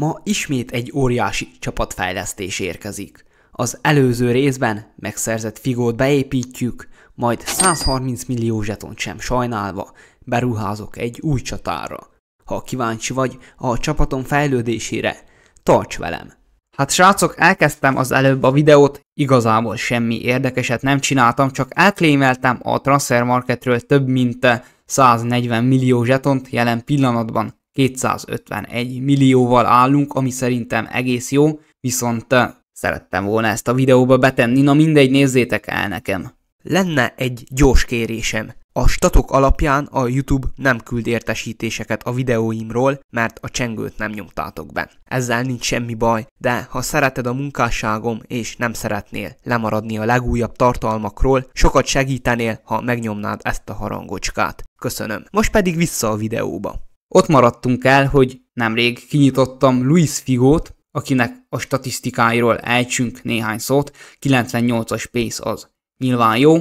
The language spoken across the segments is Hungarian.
Ma ismét egy óriási csapatfejlesztés érkezik. Az előző részben megszerzett figót beépítjük, majd 130 millió zsetont sem sajnálva beruházok egy új csatára. Ha kíváncsi vagy a csapatom fejlődésére, tarts velem! Hát srácok, elkezdtem az előbb a videót, igazából semmi érdekeset nem csináltam, csak elklémeltem a transfermarketről több mint 140 millió zsetont jelen pillanatban. 251 millióval állunk, ami szerintem egész jó, viszont eh, szerettem volna ezt a videóba betenni, na mindegy, nézzétek el nekem. Lenne egy gyors kérésem. A statok alapján a YouTube nem küld értesítéseket a videóimról, mert a csengőt nem nyomtátok be. Ezzel nincs semmi baj, de ha szereted a munkásságom és nem szeretnél lemaradni a legújabb tartalmakról, sokat segítenél, ha megnyomnád ezt a harangocskát. Köszönöm. Most pedig vissza a videóba. Ott maradtunk el, hogy nemrég kinyitottam Luis Figót, akinek a statisztikáiról ejtsünk néhány szót, 98-as pace az. Nyilván jó,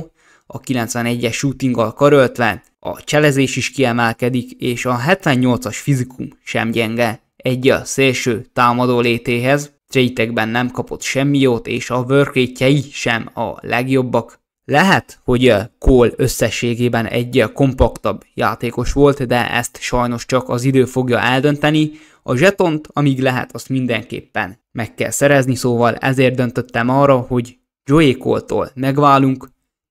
a 91-es shootinggal karöltve, a cselezés is kiemelkedik, és a 78-as fizikum sem gyenge. Egy a szélső támadó létéhez, Trejtekben nem kapott semmi jót, és a vörkétjei sem a legjobbak. Lehet, hogy Cole összességében egy kompaktabb játékos volt, de ezt sajnos csak az idő fogja eldönteni. A zsetont, amíg lehet, azt mindenképpen meg kell szerezni, szóval ezért döntöttem arra, hogy Joey Cole-tól megválunk.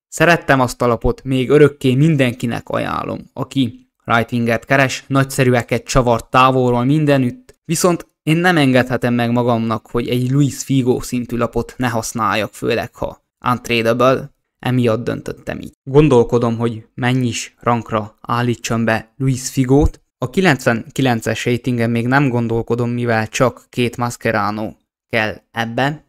Szerettem azt a lapot, még örökké mindenkinek ajánlom, aki writinget keres, nagyszerűeket csavart távolról mindenütt, viszont én nem engedhetem meg magamnak, hogy egy Luis Figo szintű lapot ne használjak, főleg ha untradable. Emiatt döntöttem így. Gondolkodom, hogy mennyis rankra állítsam be Luis Figót. A 99-es ratingen még nem gondolkodom, mivel csak két Mascherano kell ebben.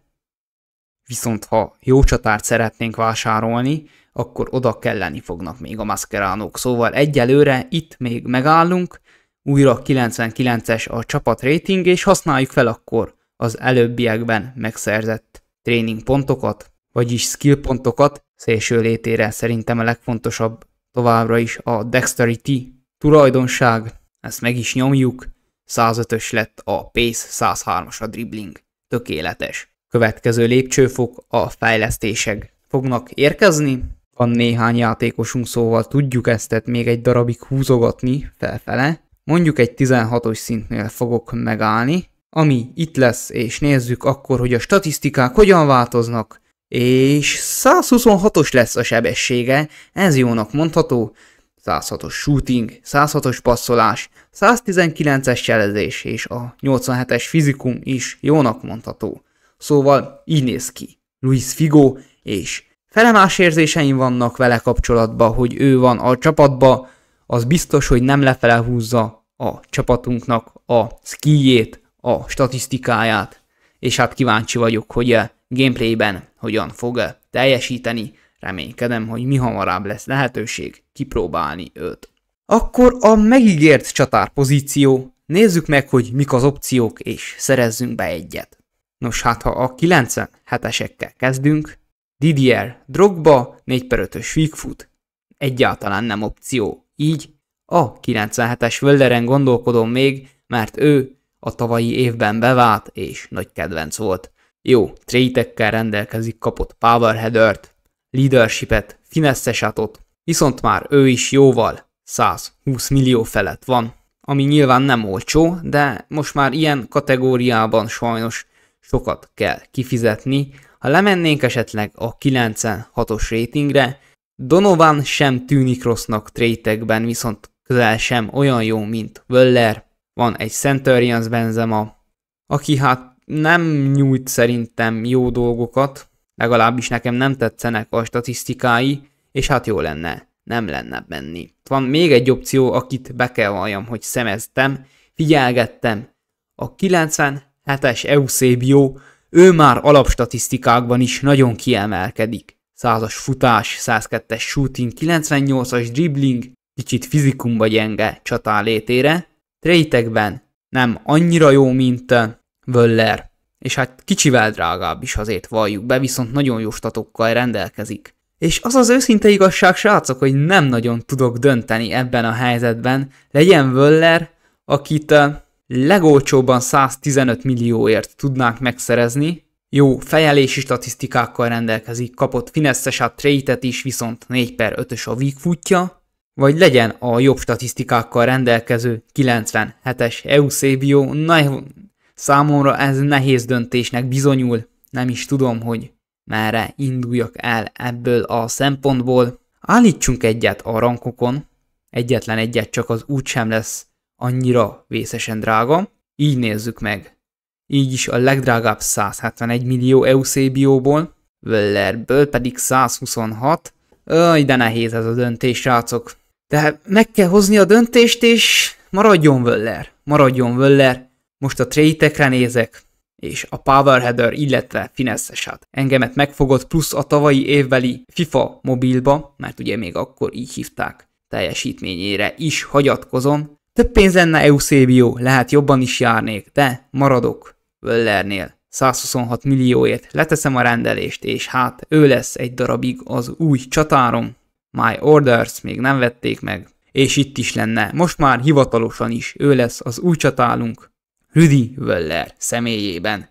Viszont ha jó csatárt szeretnénk vásárolni, akkor oda kelleni fognak még a maszkeránok. Szóval egyelőre itt még megállunk, újra 99-es a csapat rating, és használjuk fel akkor az előbbiekben megszerzett tréning pontokat, vagyis skill pontokat, szélső létére szerintem a legfontosabb továbbra is a dexterity tulajdonság. Ezt meg is nyomjuk. 105-ös lett a pace, 103-as a dribbling. Tökéletes. Következő lépcsőfok a fejlesztések. Fognak érkezni, van néhány játékosunk, szóval tudjuk ezt még egy darabig húzogatni felfele. Mondjuk egy 16-os szintnél fogok megállni, ami itt lesz, és nézzük akkor, hogy a statisztikák hogyan változnak és 126-os lesz a sebessége, ez jónak mondható, 106-os shooting, 106-os passzolás, 119-es cselezés és a 87-es fizikum is jónak mondható. Szóval így néz ki. Luis Figo, és felemás érzéseim vannak vele kapcsolatban, hogy ő van a csapatba, az biztos, hogy nem lefele húzza a csapatunknak a skijét, a statisztikáját, és hát kíváncsi vagyok, hogy Gameplayben hogyan fog teljesíteni, reménykedem, hogy mi hamarabb lesz lehetőség kipróbálni őt. Akkor a megígért csatár pozíció, nézzük meg, hogy mik az opciók, és szerezzünk be egyet. Nos hát, ha a 97-esekkel kezdünk, Didier Drogba 4 per 5-ös Wigfoot egyáltalán nem opció. Így a 97-es völderen gondolkodom még, mert ő a tavalyi évben bevált és nagy kedvenc volt. Jó, trétekkel rendelkezik kapott powerheadert, leadershipet, finesszesatot, viszont már ő is jóval 120 millió felett van, ami nyilván nem olcsó, de most már ilyen kategóriában sajnos sokat kell kifizetni. Ha lemennénk esetleg a 96-os ratingre, Donovan sem tűnik rossznak trétekben, viszont közel sem olyan jó, mint Völler, Van egy Centurions Benzema, aki hát nem nyújt szerintem jó dolgokat, legalábbis nekem nem tetszenek a statisztikái, és hát jó lenne, nem lenne menni. Van még egy opció, akit be kell valljam, hogy szemeztem, figyelgettem. A 97-es Eusebio, ő már alapstatisztikákban is nagyon kiemelkedik. 100-as futás, 102-es shooting, 98-as dribbling, kicsit fizikumba gyenge csatálétére. Trétekben nem annyira jó, mint Völler. És hát kicsivel drágább is azért valljuk be, viszont nagyon jó statokkal rendelkezik. És az az őszinte igazság, srácok, hogy nem nagyon tudok dönteni ebben a helyzetben. Legyen Völler, akit legolcsóbban 115 millióért tudnánk megszerezni. Jó fejelési statisztikákkal rendelkezik, kapott finesses a trétet is, viszont 4 per 5-ös a weak futja. Vagy legyen a jobb statisztikákkal rendelkező 97-es Eusebio Számomra ez nehéz döntésnek bizonyul, nem is tudom, hogy merre induljak el ebből a szempontból. Állítsunk egyet a rankokon, egyetlen egyet csak az sem lesz annyira vészesen drága. Így nézzük meg. Így is a legdrágább 171 millió Eusebióból, Wellerből pedig 126. Öj, de nehéz ez a döntés, rácok. De meg kell hozni a döntést, és maradjon Völler. Maradjon Völler, most a tréitekre nézek, és a Power Header, illetve fineszesát. Engemet megfogott plusz a tavalyi évbeli FIFA mobilba, mert ugye még akkor így hívták, teljesítményére is hagyatkozom. Több pénz lenne Eusebio, lehet jobban is járnék, de maradok Völlernél. 126 millióért leteszem a rendelést, és hát ő lesz egy darabig az új csatárom. My Orders még nem vették meg, és itt is lenne, most már hivatalosan is ő lesz az új csatálunk, Rüdi Völler személyében.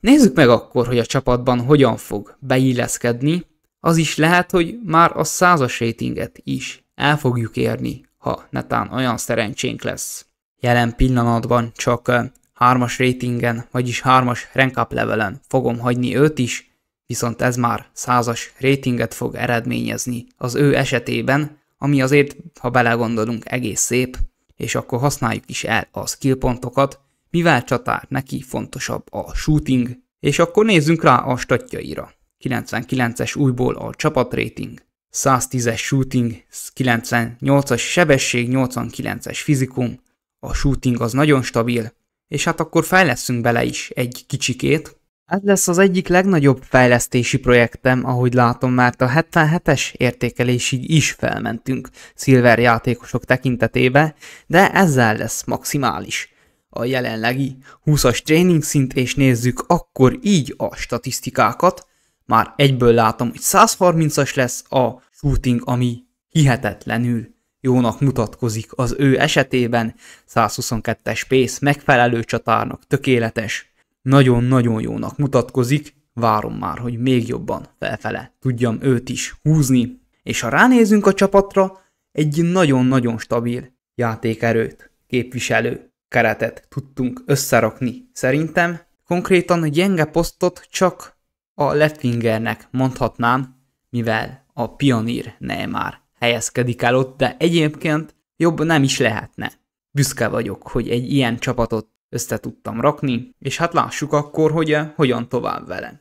Nézzük meg akkor, hogy a csapatban hogyan fog beilleszkedni, az is lehet, hogy már a százas ratinget is el fogjuk érni, ha netán olyan szerencsénk lesz. Jelen pillanatban csak hármas rétingen, vagyis hármas rankup levelen fogom hagyni őt is, viszont ez már százas rétinget fog eredményezni az ő esetében, ami azért, ha belegondolunk, egész szép, és akkor használjuk is el a skill pontokat, mivel csatár neki fontosabb a shooting, és akkor nézzünk rá a statjaira. 99-es újból a csapat rating, 110-es shooting, 98-as sebesség, 89-es fizikum, a shooting az nagyon stabil, és hát akkor fejleszünk bele is egy kicsikét. Ez lesz az egyik legnagyobb fejlesztési projektem, ahogy látom mert a 77-es értékelésig is felmentünk szilver játékosok tekintetébe, de ezzel lesz maximális a jelenlegi 20-as tréning szint, és nézzük akkor így a statisztikákat. Már egyből látom, hogy 130-as lesz a shooting, ami hihetetlenül jónak mutatkozik az ő esetében. 122-es pace, megfelelő csatárnak, tökéletes, nagyon-nagyon jónak mutatkozik, várom már, hogy még jobban felfele tudjam őt is húzni. És ha ránézünk a csapatra, egy nagyon-nagyon stabil játékerőt képviselő keretet tudtunk összerakni. Szerintem konkrétan gyenge posztot csak a Letvingernek mondhatnám, mivel a pionír Neymar helyezkedik el ott, de egyébként jobb nem is lehetne. Büszke vagyok, hogy egy ilyen csapatot össze tudtam rakni, és hát lássuk akkor, hogy eh, hogyan tovább vele.